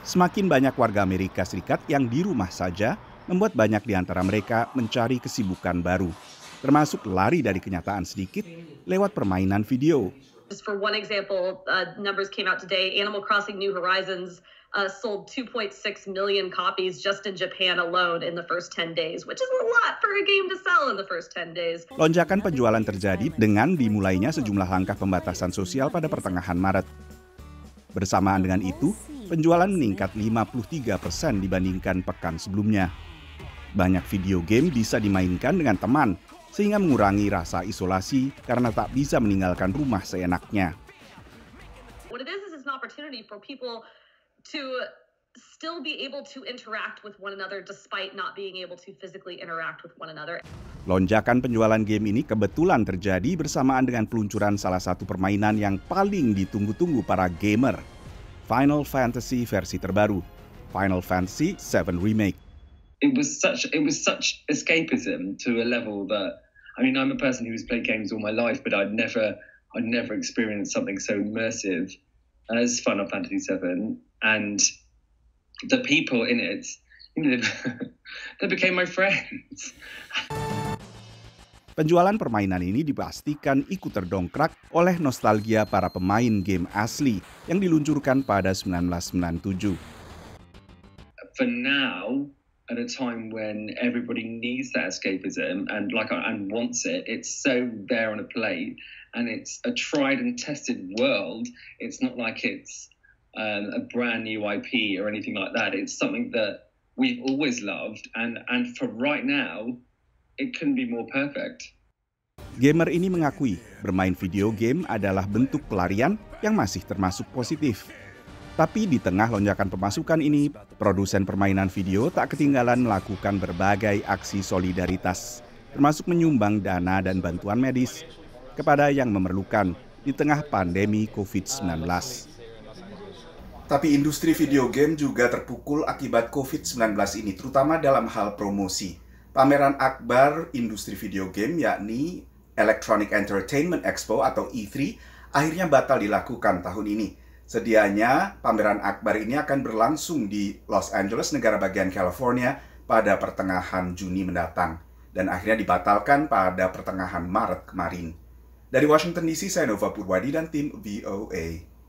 Semakin banyak warga Amerika Serikat yang di rumah saja, membuat banyak di antara mereka mencari kesibukan baru, termasuk lari dari kenyataan sedikit lewat permainan video. Lonjakan penjualan terjadi dengan dimulainya sejumlah langkah pembatasan sosial pada pertengahan Maret. Bersamaan dengan itu, Penjualan meningkat 53% dibandingkan pekan sebelumnya. Banyak video game bisa dimainkan dengan teman, sehingga mengurangi rasa isolasi karena tak bisa meninggalkan rumah seenaknya. Lonjakan penjualan game ini kebetulan terjadi bersamaan dengan peluncuran salah satu permainan yang paling ditunggu-tunggu para gamer, Final Fantasy versi terbaru, Final Fantasy VII Remake. It was such it was such escapism to a level that I mean I'm a person who's played games all my life, but I'd never I'd never experienced something so immersive as Final Fantasy VII, and the people in it, you know, they became my friends. Penjualan permainan ini dipastikan ikut terdongkrak oleh nostalgia para pemain game asli yang diluncurkan pada 1997. For now, at a time when everybody needs that escapism and like and wants it. It's so there on a plate, and it's a tried and tested world. It's not like it's um, a brand new IP or anything like that. It's something that we've always loved, and and for right now, it couldn't be more perfect. Gamer ini mengakui bermain video game adalah bentuk pelarian yang masih termasuk positif. Tapi di tengah lonjakan pemasukan ini, produsen permainan video tak ketinggalan melakukan berbagai aksi solidaritas, termasuk menyumbang dana dan bantuan medis kepada yang memerlukan di tengah pandemi COVID-19. Tapi industri video game juga terpukul akibat COVID-19 ini, terutama dalam hal promosi pameran akbar industri video game yakni Electronic Entertainment Expo atau E3 akhirnya batal dilakukan tahun ini. Sedianya, pameran akbar ini akan berlangsung di Los Angeles, negara bagian California, pada pertengahan Juni mendatang. Dan akhirnya dibatalkan pada pertengahan Maret kemarin. Dari Washington DC, saya Nova Purwadi dan tim VOA.